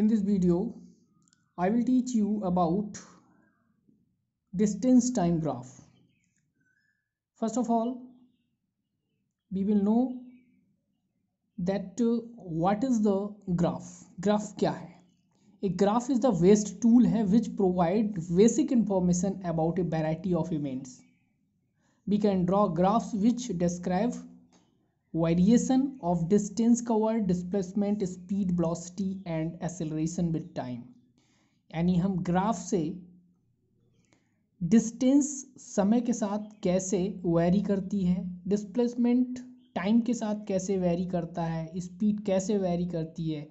in this video I will teach you about distance time graph first of all we will know that uh, what is the graph graph kya hai a graph is the waste tool hai which provide basic information about a variety of events we can draw graphs which describe variation of distance cover displacement speed velocity and acceleration with time यानी हम graph से distance समय के साथ कैसे very करती है displacement time के साथ कैसे वेरी करता है स्पीड कैसे वेरी करती है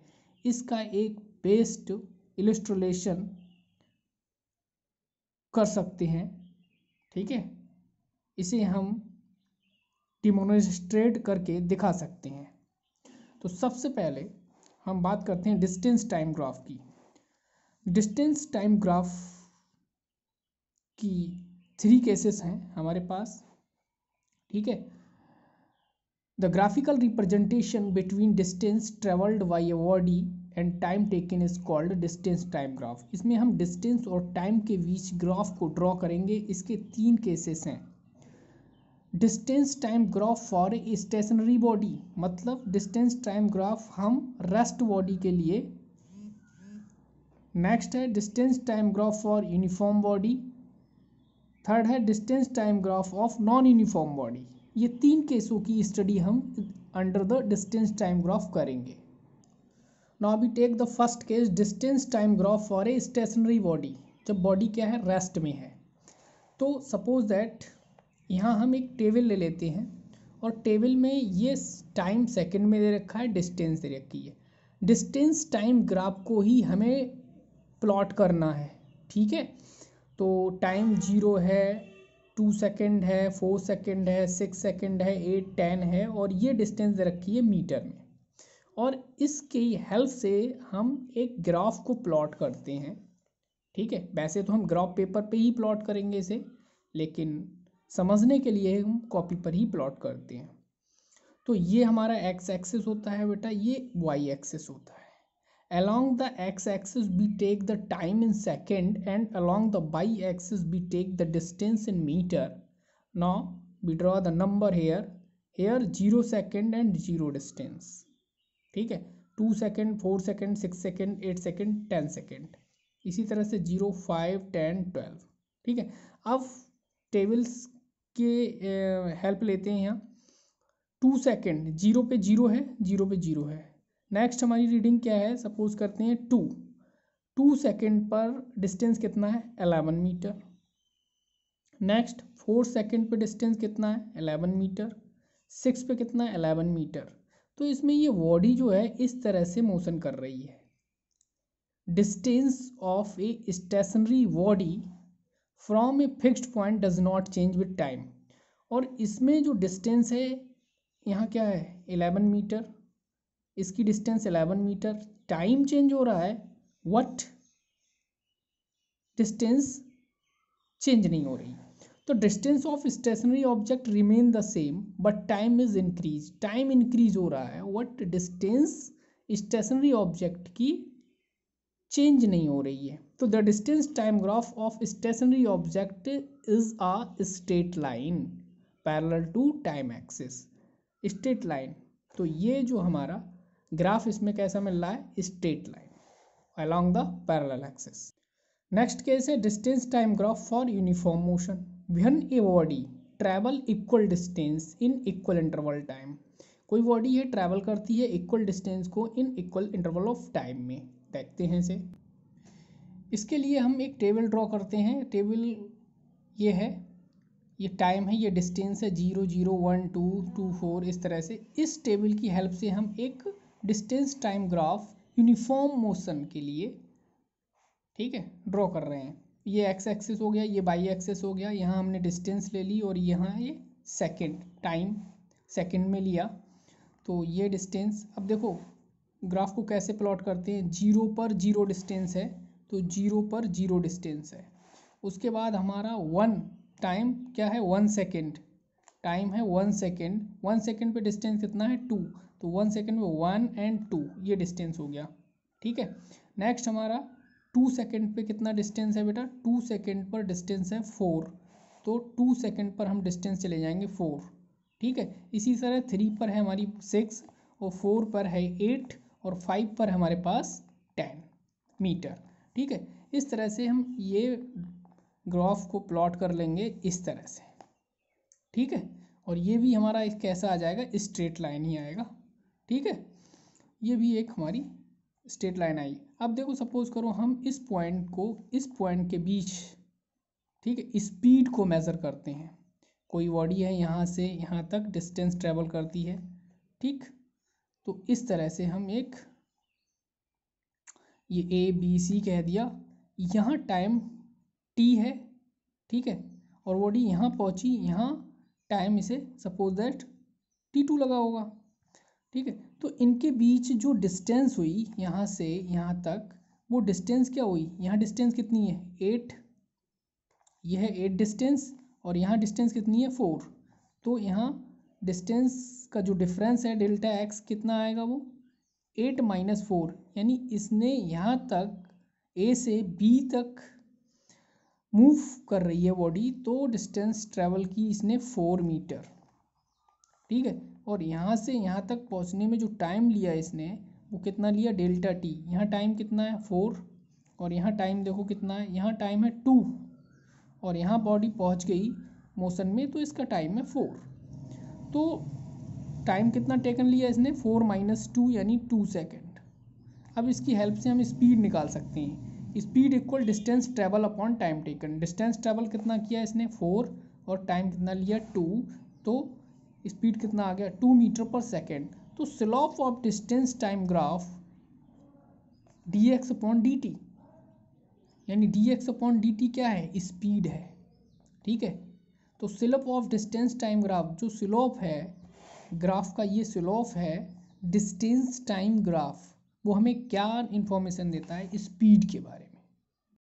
इसका एक बेस्ट इलिस्ट्रोलेशन कर सकते हैं ठीक है इसे हम डिमोनिस्ट्रेट करके दिखा सकते हैं तो सबसे पहले हम बात करते हैं डिस्टेंस टाइम ग्राफ की डिस्टेंस टाइम ग्राफ की थ्री केसेस हैं हमारे पास ठीक है the graphical representation between distance travelled by a body e and time taken is called distance time graph इसमें हम डिस्टेंस और टाइम के बीच ग्राफ को ड्रॉ करेंगे इसके तीन केसेस हैं distance time graph for a stationary body मतलब डिस्टेंस टाइम ग्राफ हम रेस्ट बॉडी के लिए नेक्स्ट है distance time graph for uniform body third है distance time graph of non uniform body ये तीन केसों की स्टडी हम under the distance time graph करेंगे now we take the first case distance time graph for a stationary body जब body क्या है रेस्ट में है तो सपोज दैट यहाँ हम एक टेबल ले लेते हैं और टेबल में ये टाइम सेकंड में दे रखा है डिस्टेंस दे रखी है डिस्टेंस टाइम ग्राफ को ही हमें प्लॉट करना है ठीक है तो टाइम जीरो है टू सेकेंड है फोर सेकेंड है सिक्स सेकेंड है एट टेन है और ये डिस्टेंस दे रखी है मीटर में और इसकी हेल्प से हम एक ग्राफ को प्लॉट करते हैं ठीक है वैसे तो हम ग्राफ पेपर पे ही प्लॉट करेंगे इसे लेकिन समझने के लिए हम कॉपी पर ही प्लॉट करते हैं तो ये हमारा एक्स एक्सेस होता है बेटा ये वाई एक्सेस होता है along the X axis we take the time in second and along the Y axis we take the distance in metre now we draw the number here here zero second and zero distance ठीक है two second four second six second eight second ten second इसी तरह से zero five ten twelve ठीक है अब tables के help लेते हैं यहाँ टू सेकेंड जीरो पे जीरो है जीरो पे जीरो है नेक्स्ट हमारी रीडिंग क्या है सपोज करते हैं टू टू सेकेंड पर डिस्टेंस कितना है eleven metre next four second पे डिस्टेंस कितना है एलेवन मीटर सिक्स पे कितना है एलेवन मीटर तो इसमें ये बॉडी जो है इस तरह से मोशन कर रही है distance of a stationary body from a fixed point does not change with time और इसमें जो डिस्टेंस है यहाँ क्या है एलेवन मीटर इसकी distance eleven metre time change हो रहा है वट डिस्टेंस चेंज नहीं हो रही तो distance of stationary object remain the same but time is increase time increase हो रहा है वट डिस्टेंस स्टेशनरी ऑब्जेक्ट की चेंज नहीं हो रही है तो the distance time graph of stationary object is a straight line parallel to time axis straight line तो ये जो हमारा ग्राफ इसमें कैसा मिल रहा है straight line along the parallel axis next case है distance time graph for uniform motion when a body travel equal distance in equal interval time कोई बॉडी है ट्रैवल करती है इक्वल डिस्टेंस को in equal interval of time में देखते हैं इसे इसके लिए हम एक टेबल ड्रॉ करते हैं टेबल ये है ये टाइम है ये डिस्टेंस है zero zero one two two four इस तरह से इस टेबल की हेल्प से हम एक distance time graph uniform motion के लिए ठीक है ड्रॉ कर रहे हैं ये एक्स एक्सेस हो गया ये बाई एक्सेस हो गया यहाँ हमने डिस्टेंस ले ली और यहाँ ये सेकेंड टाइम सेकेंड में लिया तो ये डिस्टेंस अब देखो ग्राफ को कैसे प्लॉट करते हैं जीरो पर जीरो डिस्टेंस है तो जीरो पर जीरो डिस्टेंस है उसके बाद हमारा वन टाइम क्या है वन सेकेंड टाइम है वन सेकेंड वन सेकेंड पे डिस्टेंस कितना है टू तो वन सेकेंड में वन एंड टू ये डिस्टेंस हो गया ठीक है नेक्स्ट हमारा टू सेकेंड पे कितना डिस्टेंस है बेटा टू सेकेंड पर डिस्टेंस है फोर तो टू सेकेंड पर हम डिस्टेंस चले जाएंगे फोर ठीक है इसी तरह थ्री पर है हमारी सिक्स और फोर पर है एट और फाइव पर हमारे पास टेन मीटर ठीक है इस तरह से हम ये ग्राफ को प्लॉट कर लेंगे इस तरह से ठीक है और ये भी हमारा एक कैसा आ जाएगा स्ट्रेट लाइन ही आएगा ठीक है ये भी एक हमारी स्ट्रेट लाइन आई अब देखो सपोज करो हम इस पॉइंट को इस पॉइंट के बीच ठीक है स्पीड को मेज़र करते हैं कोई बॉडी है यहाँ से यहाँ तक डिस्टेंस ट्रेवल करती है ठीक तो इस तरह से हम एक ये ए बी सी कह दिया यहाँ टाइम टी है ठीक है और वो डी यहाँ पहुँची यहाँ टाइम इसे सपोज दैट टी टू लगा होगा ठीक है तो इनके बीच जो डिस्टेंस हुई यहाँ से यहाँ तक वो डिस्टेंस क्या हुई यहाँ डिस्टेंस कितनी है एट यह है एट डिस्टेंस और यहाँ डिस्टेंस कितनी है फोर तो यहाँ डिस्टेंस का जो डिफरेंस है डेल्टा एक्स कितना आएगा वो एट माइनस फोर यानी इसने यहाँ तक ए से बी तक मूव कर रही है बॉडी तो डिस्टेंस ट्रेवल की इसने फोर मीटर ठीक है और यहाँ से यहाँ तक पहुँचने में जो टाइम लिया इसने वो कितना लिया डेल्टा टी यहाँ टाइम कितना है फोर और यहाँ टाइम देखो कितना है यहाँ टाइम है टू और यहाँ बॉडी पहुँच गई मोशन में तो इसका टाइम है फोर तो टाइम कितना टेकन लिया इसने फोर माइनस टू यानी टू सेकेंड अब इसकी हेल्प से हम स्पीड निकाल सकते हैं speed equal distance travel upon time taken distance travel कितना किया इसने फोर और टाइम कितना लिया टू तो स्पीड कितना आ गया टू मीटर पर सेकेंड तो slope of distance time graph d x upon d t यानी d x upon d t क्या है स्पीड है ठीक है तो slope of distance time graph जो स्लोप है ग्राफ का ये स्लोप है डिस्टेंस टाइम ग्राफ वो हमें क्या इन्फॉर्मेशन देता है स्पीड के बारे में